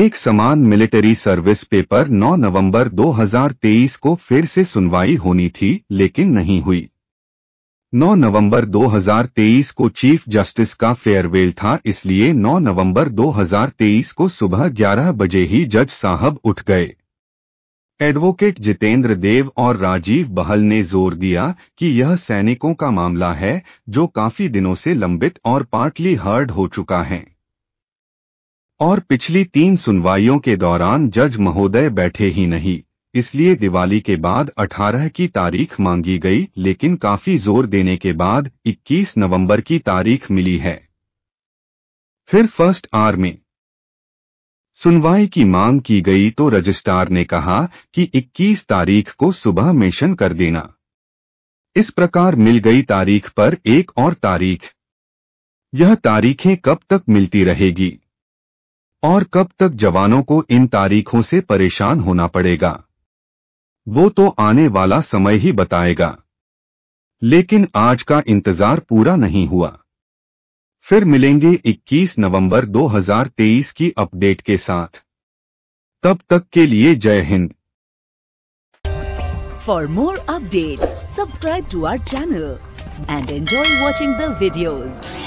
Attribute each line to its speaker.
Speaker 1: एक समान military service paper 9 नवंबर 2023 को फिर से सुनवाई होनी थी लेकिन नहीं हुई 9 नवंबर 2023 को चीफ जस्टिस का फेयरवेल था इसलिए 9 नवंबर 2023 को सुबह 11 बजे ही जज साहब उठ गए एडवोकेट जितेंद्र देव और राजीव बहल ने जोर दिया कि यह सैनिकों का मामला है जो काफी दिनों से लंबित और पार्टली हर्ड हो चुका है और पिछली तीन सुनवाइयों के दौरान जज महोदय बैठे ही नहीं इसलिए दिवाली के बाद 18 की तारीख मांगी गई लेकिन काफी जोर देने के बाद 21 नवंबर की तारीख मिली है फिर फर्स्ट आर में सुनवाई की मांग की गई तो रजिस्ट्रार ने कहा कि 21 तारीख को सुबह मेंशन कर देना इस प्रकार मिल गई तारीख पर एक और तारीख यह तारीखें कब तक मिलती रहेगी और कब तक जवानों को इन तारीखों से परेशान होना पड़ेगा वो तो आने वाला समय ही बताएगा लेकिन आज का इंतजार पूरा नहीं हुआ फिर मिलेंगे 21 नवंबर 2023 की अपडेट के साथ तब तक के लिए जय Hind
Speaker 2: for more update subscribe to our channel and enjoy watching the videos